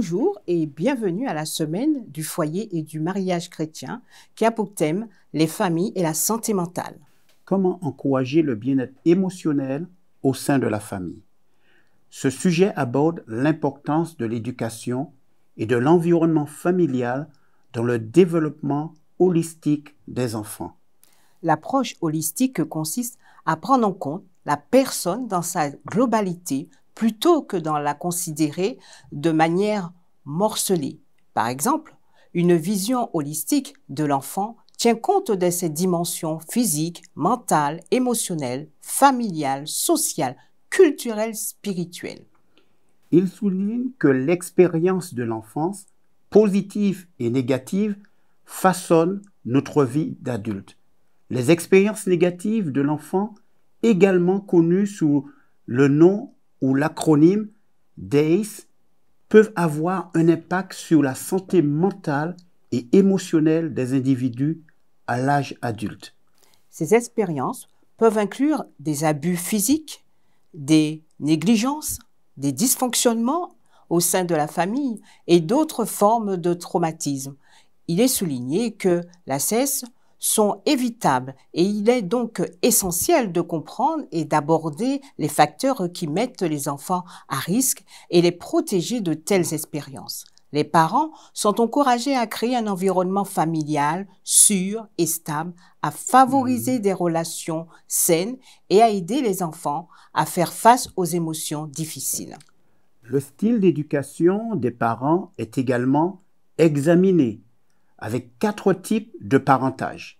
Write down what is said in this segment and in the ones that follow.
Bonjour et bienvenue à la semaine du foyer et du mariage chrétien qui a pour thème les familles et la santé mentale. Comment encourager le bien-être émotionnel au sein de la famille Ce sujet aborde l'importance de l'éducation et de l'environnement familial dans le développement holistique des enfants. L'approche holistique consiste à prendre en compte la personne dans sa globalité plutôt que dans la considérer de manière morcelée. Par exemple, une vision holistique de l'enfant tient compte de ses dimensions physiques, mentales, émotionnelles, familiales, sociales, culturelles, spirituelles. Il souligne que l'expérience de l'enfance, positive et négative, façonne notre vie d'adulte. Les expériences négatives de l'enfant, également connues sous le nom ou l'acronyme DACE peuvent avoir un impact sur la santé mentale et émotionnelle des individus à l'âge adulte. Ces expériences peuvent inclure des abus physiques, des négligences, des dysfonctionnements au sein de la famille et d'autres formes de traumatisme. Il est souligné que la CES sont évitables et il est donc essentiel de comprendre et d'aborder les facteurs qui mettent les enfants à risque et les protéger de telles expériences. Les parents sont encouragés à créer un environnement familial sûr et stable, à favoriser mmh. des relations saines et à aider les enfants à faire face aux émotions difficiles. Le style d'éducation des parents est également examiné avec quatre types de parentage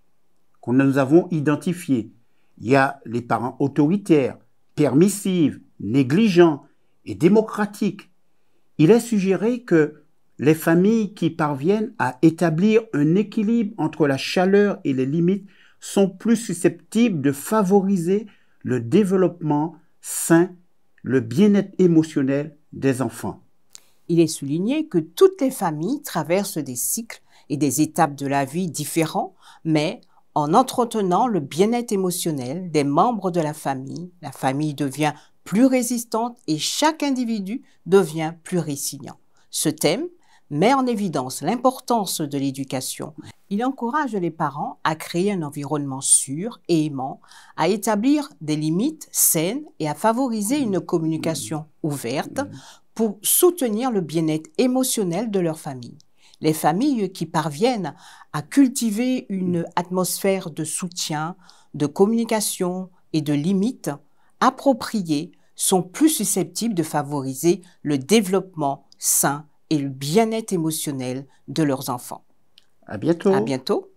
que nous avons identifiés. Il y a les parents autoritaires, permissifs, négligents et démocratiques. Il est suggéré que les familles qui parviennent à établir un équilibre entre la chaleur et les limites sont plus susceptibles de favoriser le développement sain, le bien-être émotionnel des enfants. Il est souligné que toutes les familles traversent des cycles et des étapes de la vie différents, mais en entretenant le bien-être émotionnel des membres de la famille, la famille devient plus résistante et chaque individu devient plus résilient. Ce thème met en évidence l'importance de l'éducation. Il encourage les parents à créer un environnement sûr et aimant, à établir des limites saines et à favoriser une communication ouverte pour soutenir le bien-être émotionnel de leur famille les familles qui parviennent à cultiver une atmosphère de soutien, de communication et de limites appropriées sont plus susceptibles de favoriser le développement sain et le bien-être émotionnel de leurs enfants. À bientôt. À bientôt.